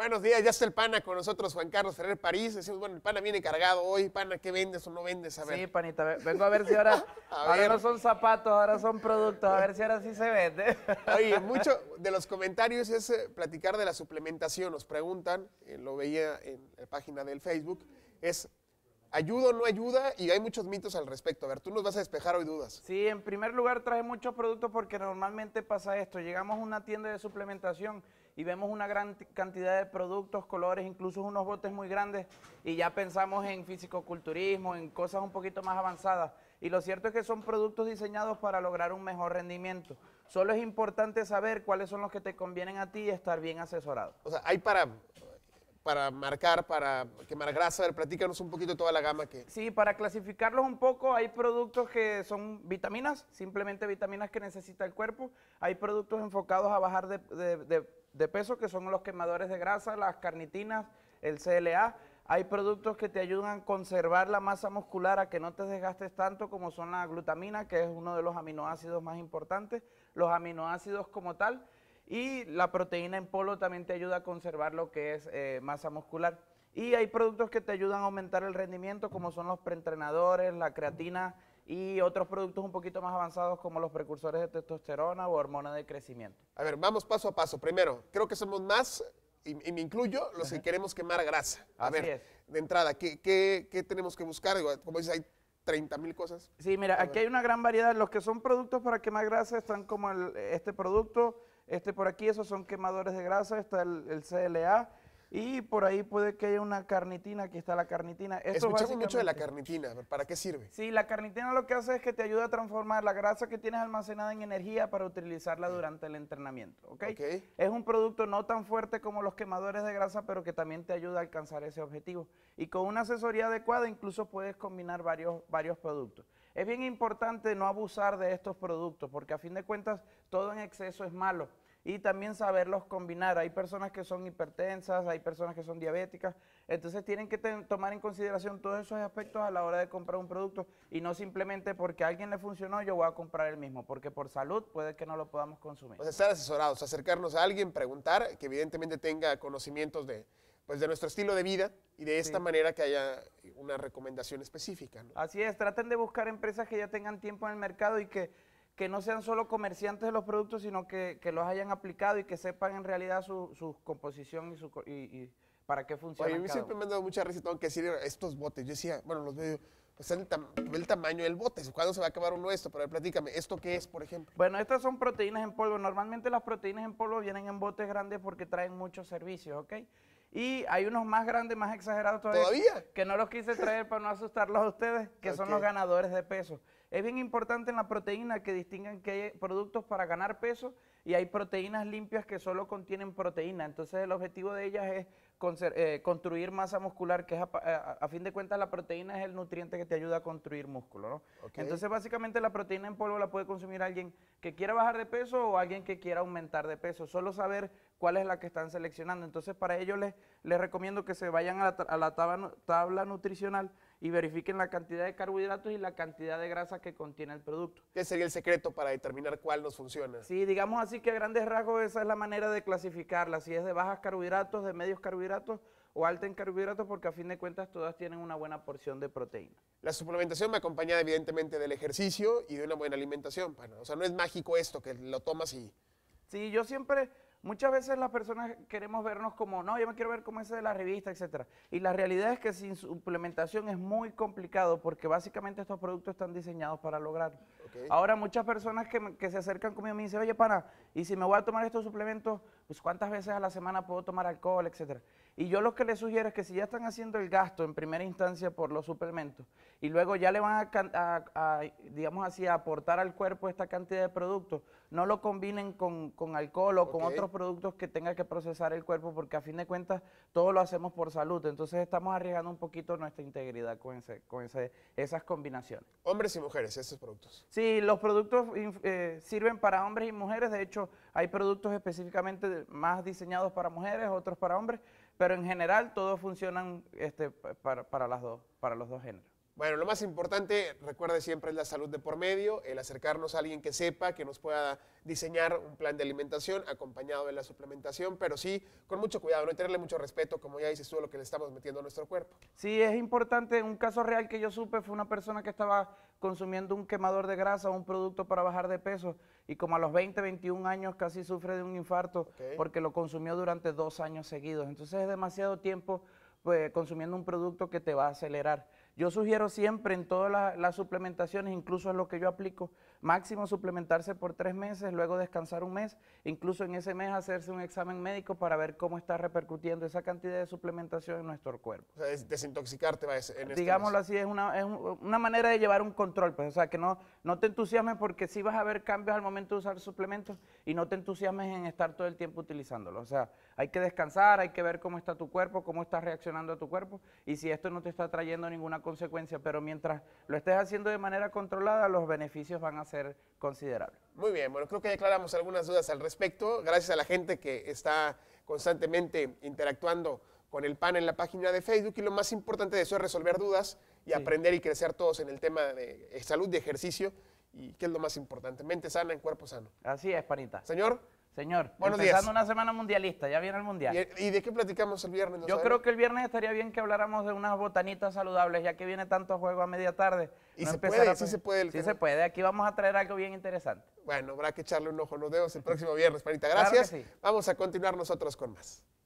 Buenos días, ya está el pana con nosotros, Juan Carlos Ferrer París. Decimos, bueno, el pana viene cargado hoy, pana, ¿qué vendes o no vendes? Sí, panita, vengo a ver si ahora, ahora no son zapatos, ahora son productos, a ver si ahora sí se vende. Oye, mucho de los comentarios es eh, platicar de la suplementación, nos preguntan, eh, lo veía en la página del Facebook, es ¿Ayuda o no ayuda? Y hay muchos mitos al respecto. A ver, tú nos vas a despejar hoy dudas. Sí, en primer lugar traje muchos productos porque normalmente pasa esto. Llegamos a una tienda de suplementación y vemos una gran cantidad de productos, colores, incluso unos botes muy grandes y ya pensamos en fisicoculturismo, en cosas un poquito más avanzadas. Y lo cierto es que son productos diseñados para lograr un mejor rendimiento. Solo es importante saber cuáles son los que te convienen a ti y estar bien asesorado. O sea, hay para para marcar, para quemar grasa, ver, platícanos un poquito toda la gama que... Sí, para clasificarlos un poco, hay productos que son vitaminas, simplemente vitaminas que necesita el cuerpo, hay productos enfocados a bajar de, de peso, que son los quemadores de grasa, las carnitinas, el CLA, hay productos que te ayudan a conservar la masa muscular a que no te desgastes tanto como son la glutamina, que es uno de los aminoácidos más importantes, los aminoácidos como tal, y la proteína en polvo también te ayuda a conservar lo que es eh, masa muscular. Y hay productos que te ayudan a aumentar el rendimiento, como son los preentrenadores, la creatina y otros productos un poquito más avanzados, como los precursores de testosterona o hormona de crecimiento. A ver, vamos paso a paso. Primero, creo que somos más, y, me incluyo, los que queremos quemar grasa. A ver, de entrada, ¿qué, tenemos que buscar? Como dices, hay 30 mil cosas. Sí, mira, aquí hay una gran variedad. Los que son productos para quemar grasa están como este producto este por aquí, esos son quemadores de grasa, está el, CLA. Y por ahí puede que haya una carnitina, aquí está la carnitina. mucho de la carnitina, ¿para qué sirve? Sí, la carnitina lo que hace es que te ayuda a transformar la grasa que tienes almacenada en energía para utilizarla durante el entrenamiento, Es un producto no tan fuerte como los quemadores de grasa, pero que también te ayuda a alcanzar ese objetivo. Y con una asesoría adecuada incluso puedes combinar varios, varios productos. Es bien importante no abusar de estos productos porque a fin de cuentas todo en exceso es malo y también saberlos combinar. Hay personas que son hipertensas, hay personas que son diabéticas, entonces tienen que tomar en consideración todos esos aspectos a la hora de comprar un producto y no simplemente porque a alguien le funcionó yo voy a comprar el mismo, porque por salud puede que no lo podamos consumir. Pues estar asesorados, acercarnos a alguien, preguntar, que evidentemente tenga conocimientos de, pues de nuestro estilo de vida y de esta manera que haya una recomendación específica. Así es, traten de buscar empresas que ya tengan tiempo en el mercado y que, que no sean solo comerciantes de los productos, sino que, que los hayan aplicado y que sepan en realidad su, su composición y, su, y, y para qué funciona. A mí siempre me han dado mucha risa, tengo que decir, estos botes, yo decía, bueno, los veo pues el, el, tamaño del bote, ¿cuándo se va a acabar uno esto? Pero platícame, ¿esto qué es, por ejemplo? Bueno, estas son proteínas en polvo. Normalmente las proteínas en polvo vienen en botes grandes porque traen muchos servicios, ¿ok? Y hay unos más grandes, más exagerados todavía. Que no los quise traer para no asustarlos a ustedes, que son los ganadores de peso. Es bien importante en la proteína que distingan que hay productos para ganar peso y hay proteínas limpias que solo contienen proteína. Entonces el objetivo de ellas es eh, construir masa muscular, que es a, fin de cuentas la proteína es el nutriente que te ayuda a construir músculo, Entonces básicamente la proteína en polvo la puede consumir alguien que quiera bajar de peso o alguien que quiera aumentar de peso, solo saber cuál es la que están seleccionando. Entonces para ello les, les recomiendo que se vayan a la, tabla nutricional y verifiquen la cantidad de carbohidratos y la cantidad de grasa que contiene el producto. ¿Qué sería el secreto para determinar cuál nos funciona? Sí, digamos así que a grandes rasgos esa es la manera de clasificarla, si es de bajas carbohidratos, de medios carbohidratos o alta en carbohidratos, porque a fin de cuentas todas tienen una buena porción de proteína. La suplementación me acompaña evidentemente del ejercicio y de una buena alimentación. o sea, no es mágico esto, que lo tomas y... Sí, yo siempre Muchas veces las personas queremos vernos como, no, yo me quiero ver como ese de la revista, etc. Y la realidad es que sin suplementación es muy complicado porque básicamente estos productos están diseñados para lograr Ahora muchas personas que, se acercan conmigo me dicen, oye, pana, y si me voy a tomar estos suplementos, pues cuántas veces a la semana puedo tomar alcohol, etcétera. Y yo lo que les sugiero es que si ya están haciendo el gasto en primera instancia por los suplementos y luego ya le van a, digamos así, aportar al cuerpo esta cantidad de productos, no lo combinen con, alcohol o con otros productos que tenga que procesar el cuerpo porque a fin de cuentas todo lo hacemos por salud. Entonces estamos arriesgando un poquito nuestra integridad con, con esas combinaciones. Hombres y mujeres, esos productos. Sí, Sí, los productos eh, sirven para hombres y mujeres. De hecho, hay productos específicamente más diseñados para mujeres, otros para hombres, pero en general todos funcionan este, para, las dos, para los dos géneros. Bueno, lo más importante, recuerde siempre, es la salud de por medio, el acercarnos a alguien que sepa, que nos pueda diseñar un plan de alimentación acompañado de la suplementación, pero sí con mucho cuidado, no tenerle mucho respeto, como ya dices tú, lo que le estamos metiendo a nuestro cuerpo. Sí, es importante, un caso real que yo supe fue una persona que estaba consumiendo un quemador de grasa, un producto para bajar de peso, y como a los 20, 21 años casi sufre de un infarto porque lo consumió durante dos años seguidos. Entonces es demasiado tiempo pues, consumiendo un producto que te va a acelerar. Yo sugiero siempre en todas las, suplementaciones, incluso en lo que yo aplico, Máximo suplementarse por tres meses, luego descansar un mes, incluso en ese mes hacerse un examen médico para ver cómo está repercutiendo esa cantidad de suplementación en nuestro cuerpo. O sea, es desintoxicarte en este Digámoslo así, es una, manera de llevar un control, pues, o sea, que no, no te entusiasmes porque sí vas a ver cambios al momento de usar suplementos y no te entusiasmes en estar todo el tiempo utilizándolo. O sea, hay que descansar, hay que ver cómo está tu cuerpo, cómo está reaccionando a tu cuerpo y si esto no te está trayendo ninguna consecuencia, pero mientras lo estés haciendo de manera controlada, los beneficios van a ser considerable. Muy bien, bueno, creo que ya aclaramos algunas dudas al respecto. Gracias a la gente que está constantemente interactuando con el PAN en la página de Facebook y lo más importante de eso es resolver dudas y aprender y crecer todos en el tema de eh, salud, de ejercicio y qué es lo más importante, mente sana en cuerpo sano. Así es, Panita. Señor. Señor, empezando una semana mundialista, ya viene el mundial. ¿Y, de qué platicamos el viernes? Yo creo que el viernes estaría bien que habláramos de unas botanitas saludables, ya que viene tanto juego a media tarde. Y se puede, sí se puede. aquí vamos a traer algo bien interesante. Bueno, habrá que echarle un ojo a los dedos el próximo viernes, Panita. Gracias. Vamos a continuar nosotros con más.